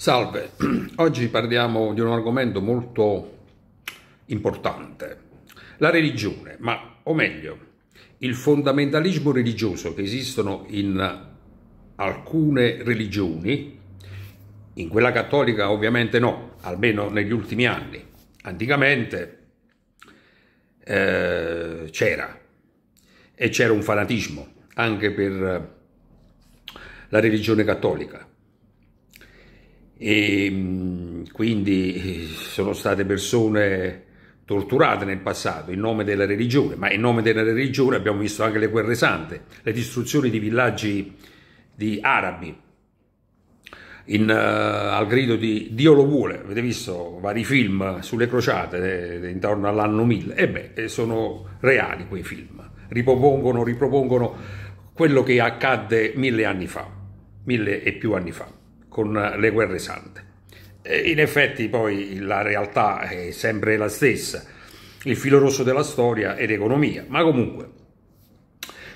Salve, oggi parliamo di un argomento molto importante, la religione, ma o meglio, il fondamentalismo religioso che esistono in alcune religioni, in quella cattolica ovviamente no, almeno negli ultimi anni, anticamente eh, c'era e c'era un fanatismo anche per la religione cattolica e ehm, quindi eh, sono state persone torturate nel passato in nome della religione, ma in nome della religione abbiamo visto anche le guerre sante, le distruzioni di villaggi di arabi in, uh, al grido di Dio lo vuole, avete visto vari film sulle crociate eh, intorno all'anno 1000, e beh, sono reali quei film, ripropongono, ripropongono quello che accadde mille anni fa, mille e più anni fa con le guerre sante. E in effetti poi la realtà è sempre la stessa, il filo rosso della storia ed economia, ma comunque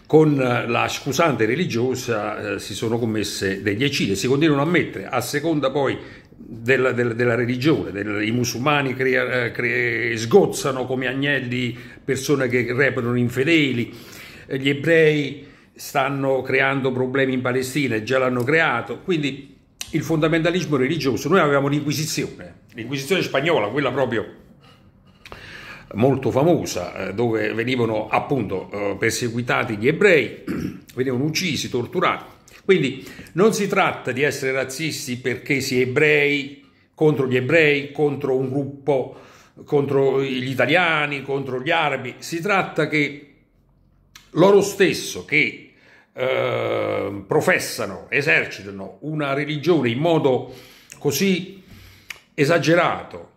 con la scusante religiosa eh, si sono commesse degli eccidi, si continuano a mettere, a seconda poi della, della, della religione, del, i musulmani crea, eh, crea, sgozzano come agnelli persone che reputano infedeli, gli ebrei stanno creando problemi in Palestina e già l'hanno creato, quindi il fondamentalismo religioso. Noi avevamo l'Inquisizione, l'Inquisizione spagnola, quella proprio molto famosa, eh, dove venivano appunto eh, perseguitati gli ebrei, venivano uccisi, torturati. Quindi non si tratta di essere razzisti perché si è ebrei contro gli ebrei, contro un gruppo, contro gli italiani, contro gli arabi, si tratta che loro stesso che Ehm, professano, esercitano una religione in modo così esagerato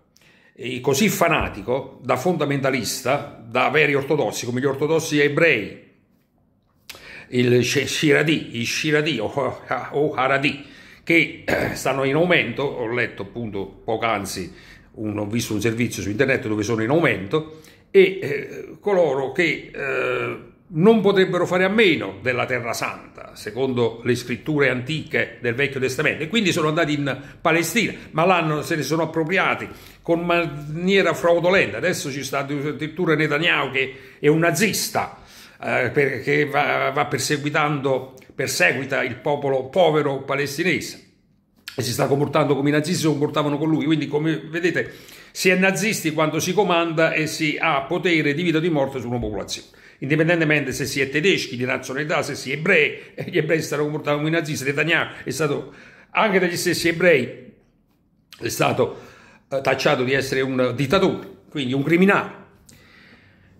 e così fanatico, da fondamentalista, da veri ortodossi come gli ortodossi ebrei, il Shiradi, i Shiradi o Haradi, che stanno in aumento, ho letto appunto poc'anzi, un, ho visto un servizio su internet dove sono in aumento, e eh, coloro che... Eh, non potrebbero fare a meno della Terra Santa, secondo le scritture antiche del Vecchio Testamento, e quindi sono andati in Palestina, ma l'hanno se ne sono appropriati con maniera fraudolenta. Adesso ci sta addirittura Netanyahu che è un nazista, eh, che va, va perseguitando, perseguita il popolo povero palestinese e si sta comportando come i nazisti si comportavano con lui. Quindi, come vedete, si è nazisti quando si comanda e si ha potere di vita o di morte su una popolazione indipendentemente se si è tedeschi di nazionalità, se si è ebrei, eh, gli ebrei si stanno comportando come i nazisti, Netanyahu è stato anche dagli stessi ebrei è stato eh, tacciato di essere un dittatore, quindi un criminale.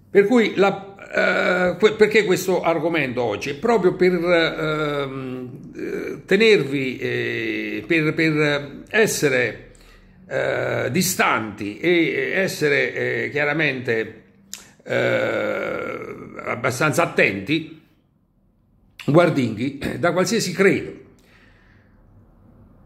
Per cui la, eh, perché questo argomento oggi? È proprio per ehm, eh, tenervi, eh, per, per, essere eh, distanti e essere chiaramente eh, abbastanza attenti, guardinghi eh, da qualsiasi credo,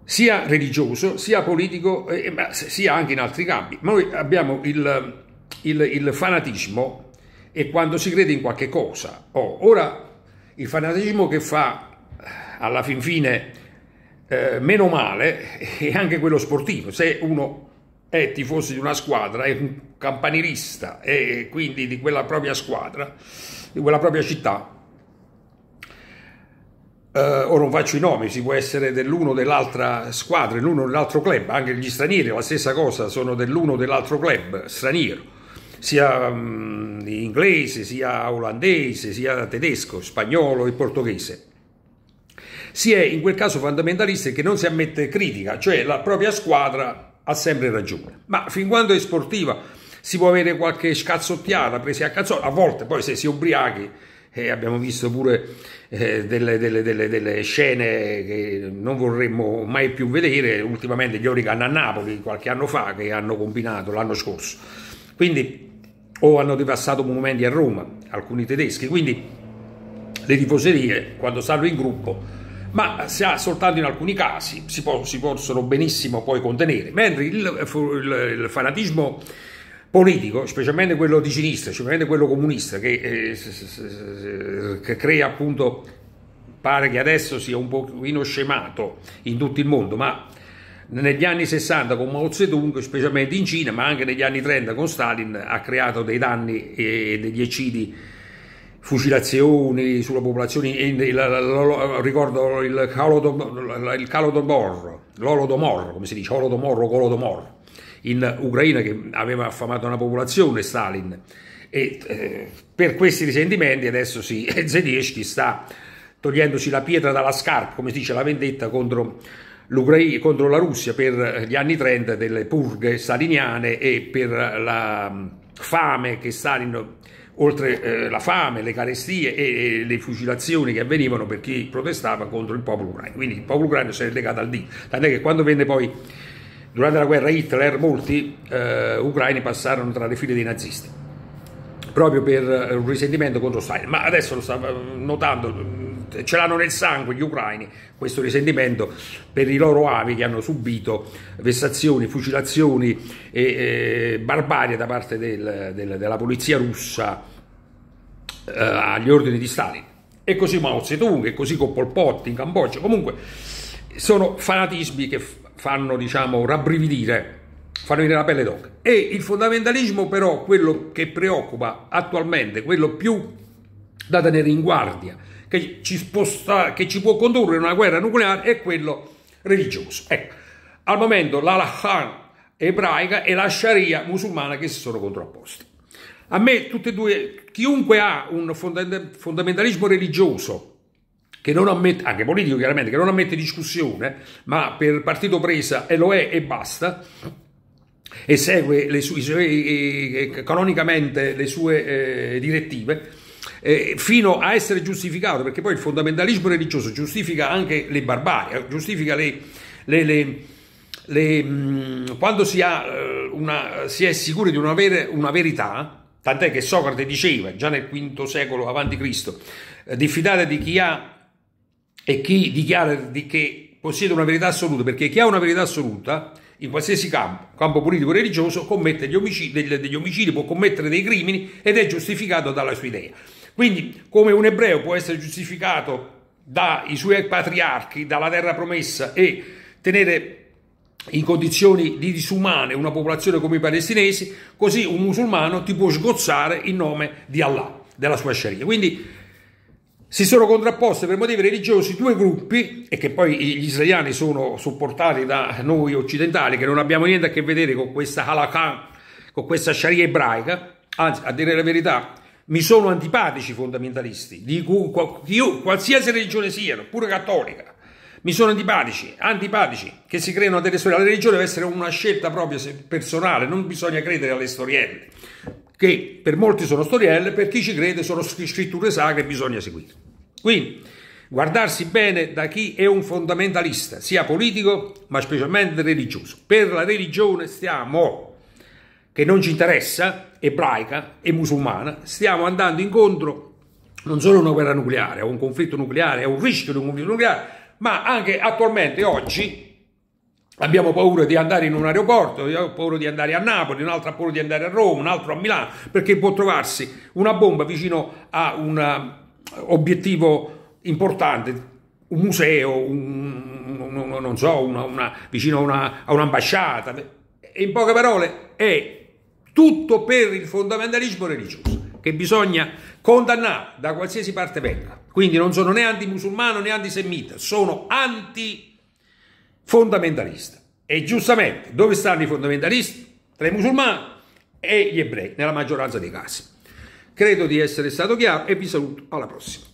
sia religioso, sia politico, eh, ma sia anche in altri campi. Ma noi abbiamo il, il, il fanatismo e quando si crede in qualche cosa. Oh, ora, il fanatismo che fa eh, alla fin fine eh, meno male è eh, anche quello sportivo. Se uno è tifoso di una squadra, è un campanilista e quindi di quella propria squadra, di quella propria città. Eh, ora non faccio i nomi, si può essere dell'uno o dell'altra squadra, dell'uno o dell'altro club, anche gli stranieri, la stessa cosa, sono dell'uno o dell'altro club straniero, sia mh, mm, inglese, sia olandese, sia tedesco, spagnolo e portoghese si è in quel caso fondamentalisti che non si ammette critica, cioè la propria squadra ha sempre ragione. Ma fin quando è sportiva si può avere qualche scazzottiata, presi a cazzo, a volte poi se si ubriachi eh, abbiamo visto pure eh, delle, delle, delle, delle, scene che non vorremmo mai più vedere, ultimamente gli Hurricane a Napoli qualche anno fa che hanno combinato l'anno scorso. Quindi o hanno ripassato monumenti a Roma, alcuni tedeschi, quindi le tifoserie quando stanno in gruppo ma si ha soltanto in alcuni casi, si, può, si possono benissimo poi contenere, mentre il, il, il, fanatismo politico, specialmente quello di sinistra, specialmente quello comunista, che, eh, che crea appunto, pare che adesso sia un pochino scemato in tutto il mondo, ma negli anni 60 con Mao Zedong, specialmente in Cina, ma anche negli anni 30 con Stalin, ha creato dei danni e degli eccidi fucilazioni sulla popolazione, ricordo il calo, Calodomor, l'Olodomor, come si dice, Olodomor o Colodomor, in Ucraina che aveva affamato una popolazione Stalin e eh, per questi risentimenti adesso si, Zelensky sta togliendosi la pietra dalla scarpa, come si dice, la vendetta contro l'Ucraina, contro la Russia per gli anni 30 delle purghe staliniane e per la mm, fame che Stalin oltre eh, la fame, le carestie e, e, le fucilazioni che avvenivano per chi protestava contro il popolo ucraino. Quindi il popolo ucraino si è legato al dito. Tant'è che quando venne poi, durante la guerra Hitler, molti eh, ucraini passarono tra le file dei nazisti, proprio per eh, un risentimento contro Stalin. Ma adesso lo sta eh, notando, ce l'hanno nel sangue gli ucraini questo risentimento per i loro avi che hanno subito vessazioni, fucilazioni e, e barbarie da parte del, del, della polizia russa eh, agli ordini di Stalin. E così Mao Zedong, e così con Pol Pot in Cambogia. Comunque sono fanatismi che fanno, diciamo, rabbrividire, fanno venire la pelle d'oca. E il fondamentalismo però, quello che preoccupa attualmente, quello più da tenere in guardia, che ci, sposta, che ci può condurre a una guerra nucleare è quello religioso. Ecco, al momento l'Alahan ebraica e la Sharia musulmana che si sono contrapposti. A me tutte e due, chiunque ha un fondamentalismo religioso che non ammette, anche politico chiaramente, che non ammette discussione, ma per partito presa e lo è e basta, e segue le sue, canonicamente le sue eh, direttive, eh, fino a essere giustificato, perché poi il fondamentalismo religioso giustifica anche le barbarie, eh, giustifica le, le, le le, mm, quando si, eh, una, si, è sicuri di una, vera, una, verità, tant'è che Socrate diceva già nel V secolo avanti a.C., eh, diffidate di chi ha e chi dichiara di che possiede una verità assoluta, perché chi ha una verità assoluta in qualsiasi campo, campo politico e religioso, commette degli omicidi, degli omicidi, può commettere dei crimini ed è giustificato dalla sua idea. Quindi, come un ebreo può essere giustificato dai suoi patriarchi, dalla terra promessa e tenere in condizioni di disumane una popolazione come i palestinesi, così un musulmano ti può sgozzare in nome di Allah, della sua sharia. Quindi si sono contrapposte per motivi religiosi due gruppi, e che poi gli israeliani sono supportati da noi occidentali, che non abbiamo niente a che vedere con questa halakha, con questa sharia ebraica, anzi a dire la verità mi sono antipatici i fondamentalisti, di qualsiasi religione siano, pure cattolica. Mi sono antipatici, antipatici, che si creano delle storie. La religione deve essere una scelta propria personale, non bisogna credere alle storielle, che per molti sono storielle, per chi ci crede sono scritture sacre e bisogna seguire. Quindi, guardarsi bene da chi è un fondamentalista, sia politico ma specialmente religioso. Per la religione stiamo che non ci interessa, ebraica e musulmana, stiamo andando incontro non solo a una guerra nucleare, a un conflitto nucleare, a un rischio di un conflitto nucleare, ma anche attualmente oggi Abbiamo paura di andare in un aeroporto, abbiamo paura di andare a Napoli, un altro ha paura di andare a Roma, un altro a Milano, perché può trovarsi una bomba vicino a un eh, obiettivo importante, un museo, un, un, non so, una, una, vicino a, una, a un'ambasciata. In poche parole è tutto per il fondamentalismo religioso che bisogna condannare da qualsiasi parte venga. Quindi non sono né antimusulmano né antisemita, sono antifondamentalista. E giustamente, dove stanno i fondamentalisti? Tra i musulmani e gli ebrei, nella maggioranza dei casi. Credo di essere stato chiaro e vi saluto alla prossima.